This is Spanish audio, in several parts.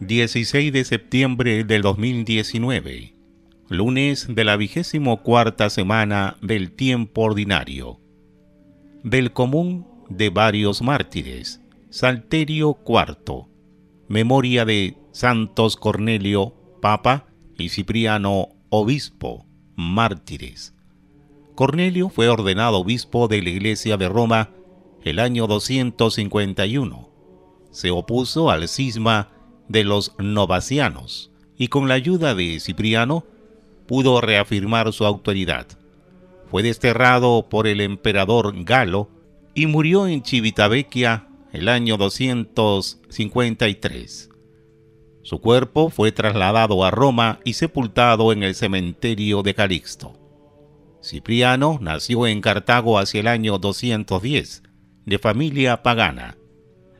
16 de septiembre del 2019, lunes de la vigésimo cuarta semana del tiempo ordinario, del común de varios mártires, Salterio IV, memoria de Santos Cornelio, Papa, y Cipriano, Obispo, mártires. Cornelio fue ordenado obispo de la Iglesia de Roma el año 251. Se opuso al cisma de los novacianos y con la ayuda de Cipriano pudo reafirmar su autoridad. Fue desterrado por el emperador Galo y murió en Civitavecchia el año 253. Su cuerpo fue trasladado a Roma y sepultado en el cementerio de Calixto. Cipriano nació en Cartago hacia el año 210, de familia pagana.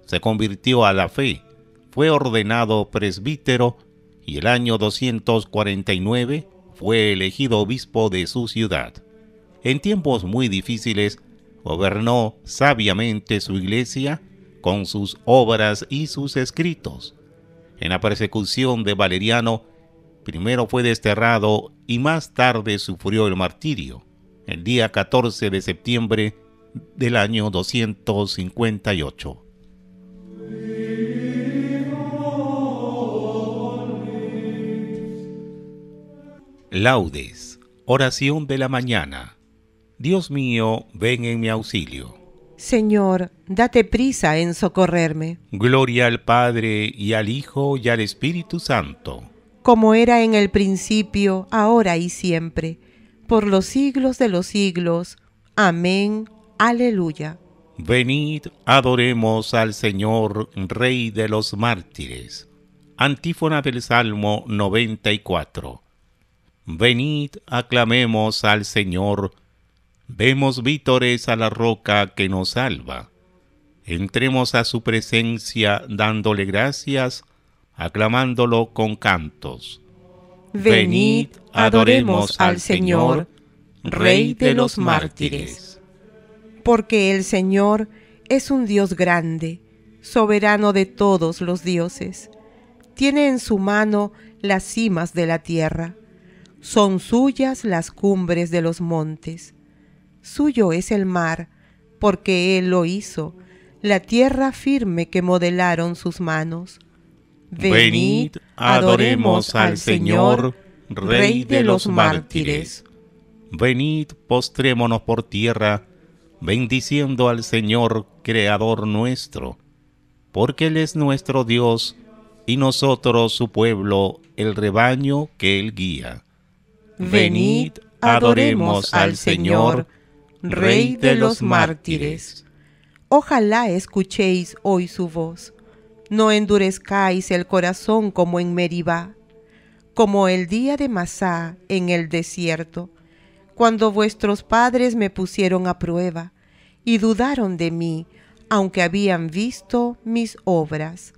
Se convirtió a la fe fue ordenado presbítero y el año 249 fue elegido obispo de su ciudad. En tiempos muy difíciles, gobernó sabiamente su iglesia con sus obras y sus escritos. En la persecución de Valeriano, primero fue desterrado y más tarde sufrió el martirio, el día 14 de septiembre del año 258. Laudes, oración de la mañana. Dios mío, ven en mi auxilio. Señor, date prisa en socorrerme. Gloria al Padre y al Hijo y al Espíritu Santo. Como era en el principio, ahora y siempre, por los siglos de los siglos. Amén. Aleluya. Venid, adoremos al Señor, Rey de los mártires. Antífona del Salmo 94. Venid, aclamemos al Señor. Vemos vítores a la roca que nos salva. Entremos a su presencia dándole gracias, aclamándolo con cantos. Venid, adoremos al Señor, Rey de los mártires. Porque el Señor es un Dios grande, soberano de todos los dioses. Tiene en su mano las cimas de la tierra son suyas las cumbres de los montes. Suyo es el mar, porque Él lo hizo, la tierra firme que modelaron sus manos. Venid, adoremos al Señor, Rey de los mártires. Venid, postrémonos por tierra, bendiciendo al Señor, Creador nuestro, porque Él es nuestro Dios, y nosotros su pueblo, el rebaño que Él guía. Venid, adoremos al Señor, Rey de los mártires. Ojalá escuchéis hoy su voz. No endurezcáis el corazón como en Meribá, como el día de Masá en el desierto, cuando vuestros padres me pusieron a prueba y dudaron de mí, aunque habían visto mis obras.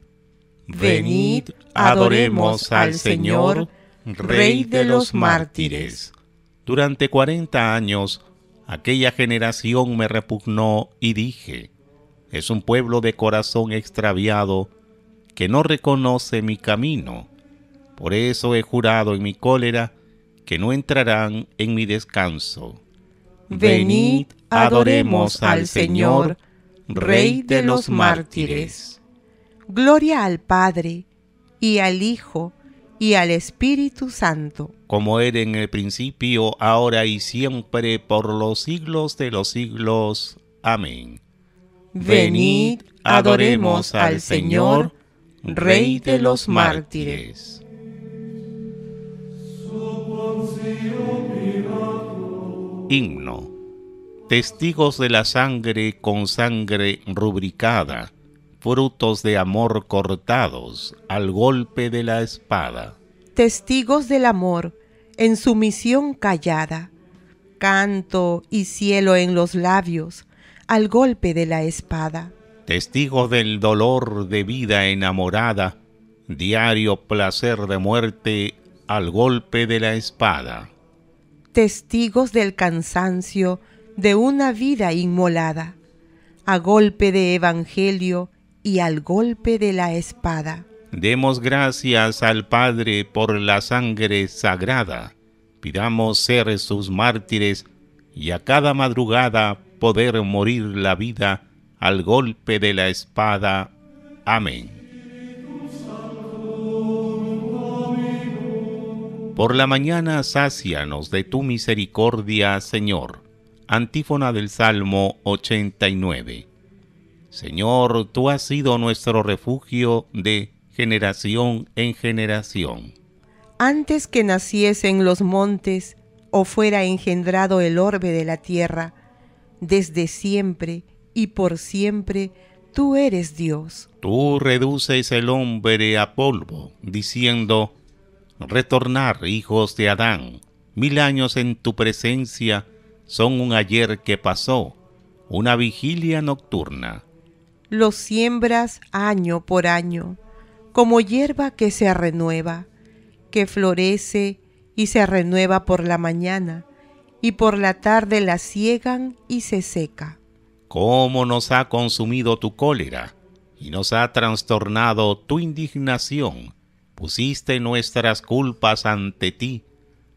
Venid, adoremos al Señor rey de los mártires. Durante cuarenta años, aquella generación me repugnó y dije, es un pueblo de corazón extraviado que no reconoce mi camino. Por eso he jurado en mi cólera que no entrarán en mi descanso. Venid, adoremos al Señor, Rey de los mártires. Gloria al Padre, y al Hijo, y al Espíritu Santo. Como era en el principio, ahora y siempre, por los siglos de los siglos. Amén. Venid, adoremos al Señor, Rey de los mártires. Himno. Testigos de la sangre con sangre rubricada frutos de amor cortados al golpe de la espada. Testigos del amor, en sumisión callada, canto y cielo en los labios al golpe de la espada. Testigos del dolor de vida enamorada, diario placer de muerte al golpe de la espada. Testigos del cansancio de una vida inmolada, a golpe de evangelio y al golpe de la espada. Demos gracias al Padre por la sangre sagrada. Pidamos ser sus mártires y a cada madrugada poder morir la vida al golpe de la espada. Amén. Por la mañana sácianos de tu misericordia, Señor. Antífona del Salmo 89. Señor, tú has sido nuestro refugio de generación en generación. Antes que naciesen los montes o fuera engendrado el orbe de la tierra, desde siempre y por siempre tú eres Dios. Tú reduces el hombre a polvo, diciendo, retornar, hijos de Adán, mil años en tu presencia son un ayer que pasó, una vigilia nocturna. Los siembras año por año, como hierba que se renueva, que florece y se renueva por la mañana, y por la tarde la ciegan y se seca. ¿Cómo nos ha consumido tu cólera y nos ha trastornado tu indignación? Pusiste nuestras culpas ante ti,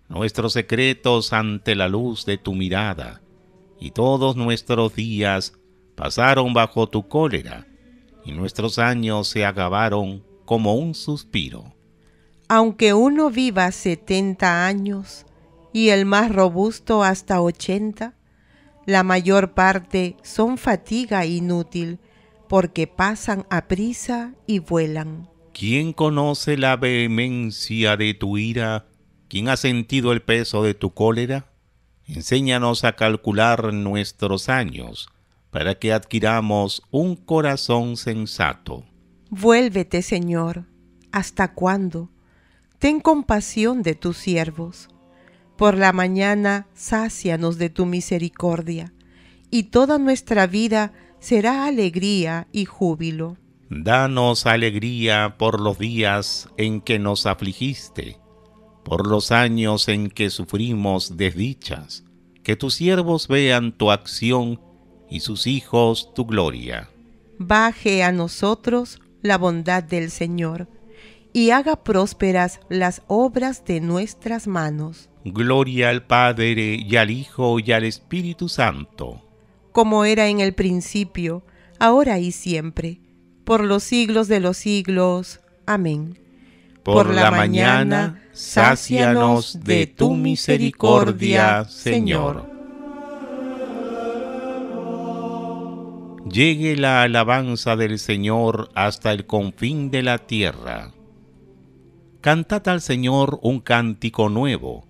nuestros secretos ante la luz de tu mirada, y todos nuestros días pasaron bajo tu cólera, y nuestros años se acabaron como un suspiro. Aunque uno viva setenta años y el más robusto hasta ochenta, la mayor parte son fatiga inútil porque pasan a prisa y vuelan. ¿Quién conoce la vehemencia de tu ira? ¿Quién ha sentido el peso de tu cólera? Enséñanos a calcular nuestros años para que adquiramos un corazón sensato. Vuélvete, Señor, ¿hasta cuándo? Ten compasión de tus siervos. Por la mañana sácianos de tu misericordia, y toda nuestra vida será alegría y júbilo. Danos alegría por los días en que nos afligiste, por los años en que sufrimos desdichas, que tus siervos vean tu acción y sus hijos tu gloria. Baje a nosotros la bondad del Señor, y haga prósperas las obras de nuestras manos. Gloria al Padre y al Hijo y al Espíritu Santo. Como era en el principio, ahora y siempre, por los siglos de los siglos. Amén. Por, la, la, mañana, sácianos de tu misericordia, Señor. llegue la alabanza del Señor hasta el confín de la tierra. Cantad al Señor un cántico nuevo,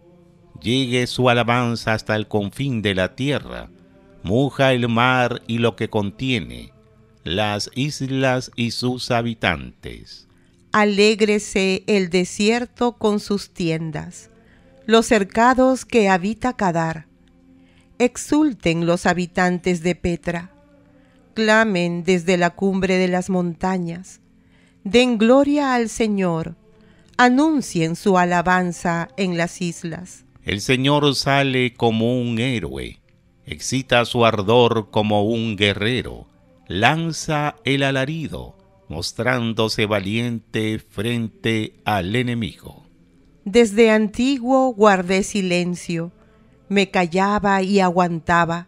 llegue su alabanza hasta el confín de la tierra, muja el mar y lo que contiene, las islas y sus habitantes. Alégrese el desierto con sus tiendas, los cercados que habita Kadar. Exulten los habitantes de Petra clamen desde la cumbre de las montañas. Den gloria al Señor, anuncien su alabanza en las islas. El Señor sale como un héroe, excita su ardor como un guerrero, lanza el alarido, mostrándose valiente frente al enemigo. Desde antiguo guardé silencio, me callaba y aguantaba,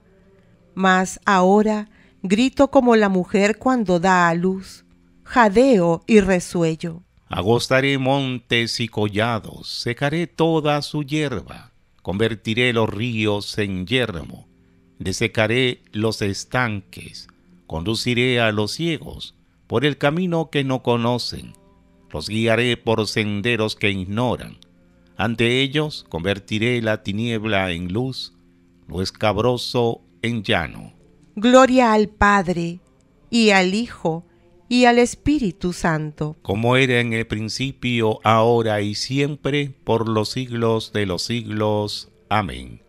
mas ahora grito como la mujer cuando da a luz, jadeo y resuello. Agostaré montes y collados, secaré toda su hierba, convertiré los ríos en yermo, desecaré los estanques, conduciré a los ciegos por el camino que no conocen, los guiaré por senderos que ignoran. Ante ellos convertiré la tiniebla en luz, lo escabroso en llano. Gloria al Padre, y al Hijo, y al Espíritu Santo. Como era en el principio, ahora y siempre, por los siglos de los siglos. Amén.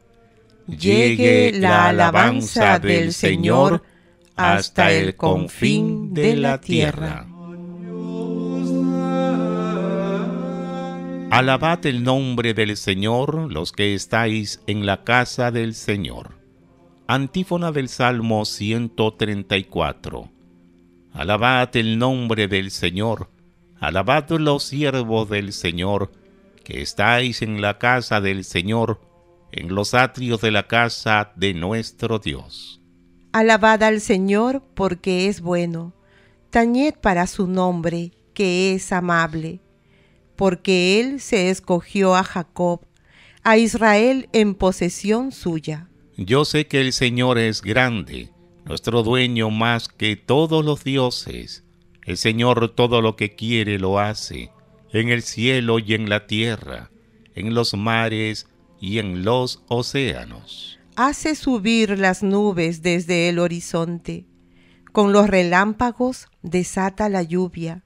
Llegue la alabanza del Señor hasta el confín de la tierra. Alabad el nombre del Señor los que estáis en la casa del Señor. Antífona del Salmo 134. Alabad el nombre del Señor, alabad los siervos del Señor, que estáis en la casa del Señor, en los atrios de la casa de nuestro Dios. Alabad al Señor porque es bueno, tañed para su nombre, que es amable, porque Él se escogió a Jacob, a Israel en posesión suya. Yo sé que el Señor es grande, nuestro dueño más que todos los dioses. El Señor todo lo que quiere lo hace, en el cielo y en la tierra, en los mares y en los océanos. Hace subir las nubes desde el horizonte. Con los relámpagos desata la lluvia.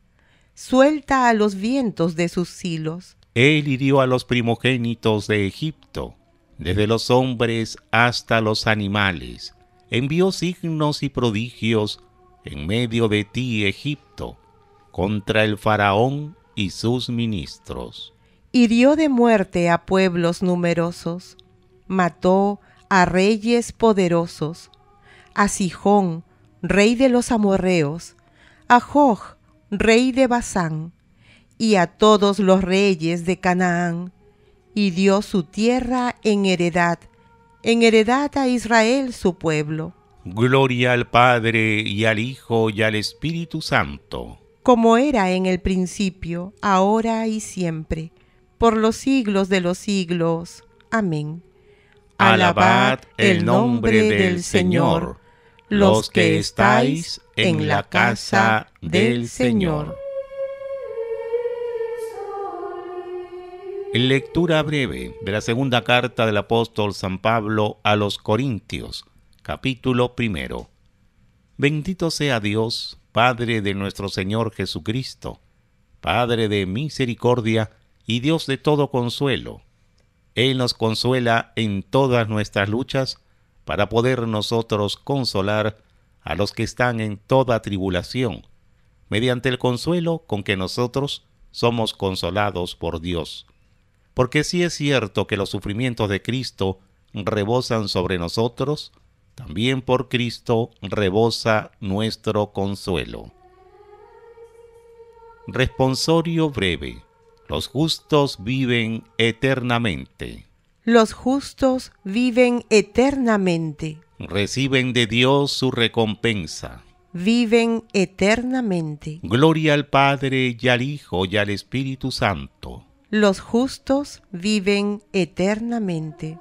Suelta a los vientos de sus hilos. Él hirió a los primogénitos de Egipto desde los hombres hasta los animales. Envió signos y prodigios en medio de ti, Egipto, contra el faraón y sus ministros. dio de muerte a pueblos numerosos, mató a reyes poderosos, a Sijón, rey de los amorreos, a Joj, rey de Basán, y a todos los reyes de Canaán y dio su tierra en heredad, en heredad a Israel su pueblo. Gloria al Padre y al Hijo y al Espíritu Santo. Como era en el principio, ahora y siempre, por los siglos de los siglos. Amén. Alabad el nombre del Señor, los que estáis en la casa del Señor. Lectura breve de la segunda carta del apóstol San Pablo a los Corintios, capítulo primero. Bendito sea Dios, Padre de nuestro Señor Jesucristo, Padre de misericordia y Dios de todo consuelo. Él nos consuela en todas nuestras luchas para poder nosotros consolar a los que están en toda tribulación, mediante el consuelo con que nosotros somos consolados por Dios porque si es cierto que los sufrimientos de Cristo rebosan sobre nosotros, también por Cristo rebosa nuestro consuelo. Responsorio breve. Los justos viven eternamente. Los justos viven eternamente. Reciben de Dios su recompensa. Viven eternamente. Gloria al Padre y al Hijo y al Espíritu Santo los justos viven eternamente.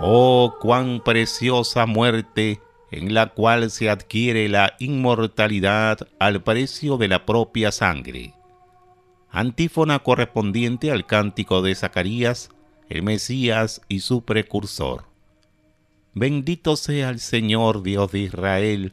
Oh, cuán preciosa muerte en la cual se adquiere la inmortalidad al precio de la propia sangre. Antífona correspondiente al cántico de Zacarías, el Mesías y su precursor. Bendito sea el Señor Dios de Israel,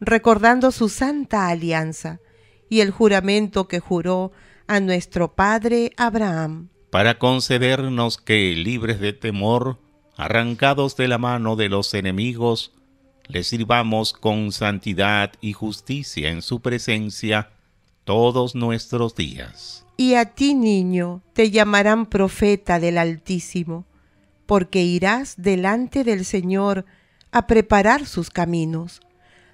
recordando su santa alianza y el juramento que juró a nuestro padre Abraham. Para concedernos que, libres de temor, arrancados de la mano de los enemigos, le sirvamos con santidad y justicia en su presencia todos nuestros días. Y a ti, niño, te llamarán profeta del Altísimo, porque irás delante del Señor a preparar sus caminos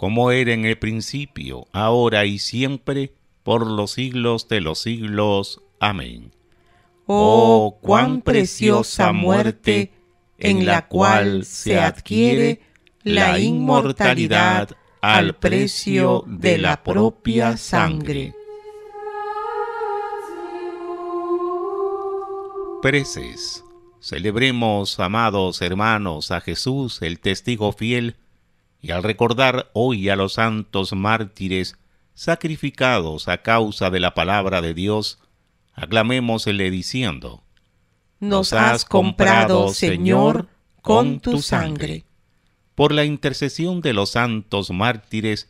como era en el principio, ahora y siempre, por los siglos de los siglos. Amén. Oh, oh cuán preciosa muerte, en la cual se adquiere la inmortalidad al precio de la propia sangre. Preces. Celebremos, amados hermanos, a Jesús, el testigo fiel, y al recordar hoy a los santos mártires sacrificados a causa de la palabra de Dios, aclamémosle diciendo, Nos has comprado, Señor, con tu sangre. Por la intercesión de los santos mártires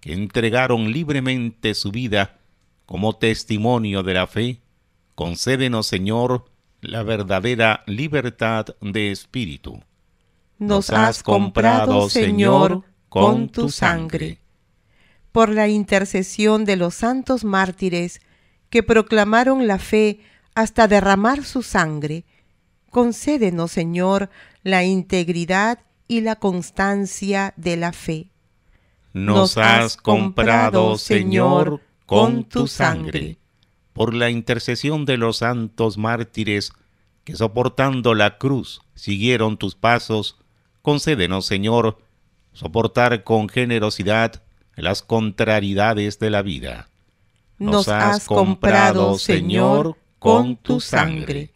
que entregaron libremente su vida como testimonio de la fe, concédenos, Señor, la verdadera libertad de espíritu nos has comprado, Señor, con tu sangre. Por la intercesión de los santos mártires que proclamaron la fe hasta derramar su sangre, concédenos, Señor, la integridad y la constancia de la fe. Nos has comprado, Señor, con tu sangre. Por la intercesión de los santos mártires que soportando la cruz siguieron tus pasos, Concédenos, Señor, soportar con generosidad las contrariedades de la vida. Nos, has comprado, Señor, con tu sangre.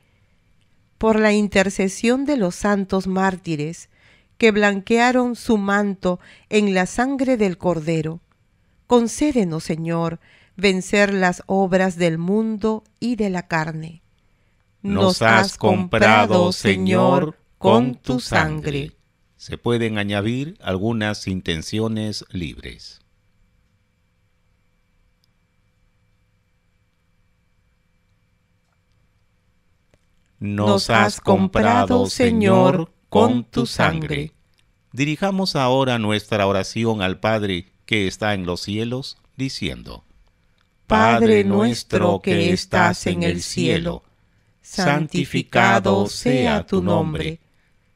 Por la intercesión de los santos mártires, que blanquearon su manto en la sangre del Cordero. Concédenos, Señor, vencer las obras del mundo y de la carne. Nos has comprado, Señor, con tu sangre se pueden añadir algunas intenciones libres. Nos has comprado, Señor, con tu sangre. Dirijamos ahora nuestra oración al Padre que está en los cielos, diciendo, Padre nuestro que estás en el cielo, santificado sea tu nombre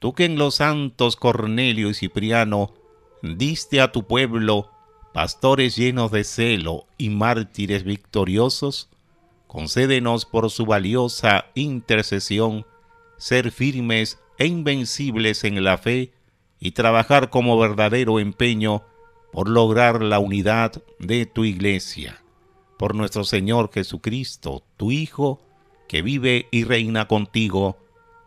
tú que en los santos Cornelio y Cipriano diste a tu pueblo pastores llenos de celo y mártires victoriosos, concédenos por su valiosa intercesión ser firmes e invencibles en la fe y trabajar como verdadero empeño por lograr la unidad de tu iglesia. Por nuestro Señor Jesucristo, tu Hijo, que vive y reina contigo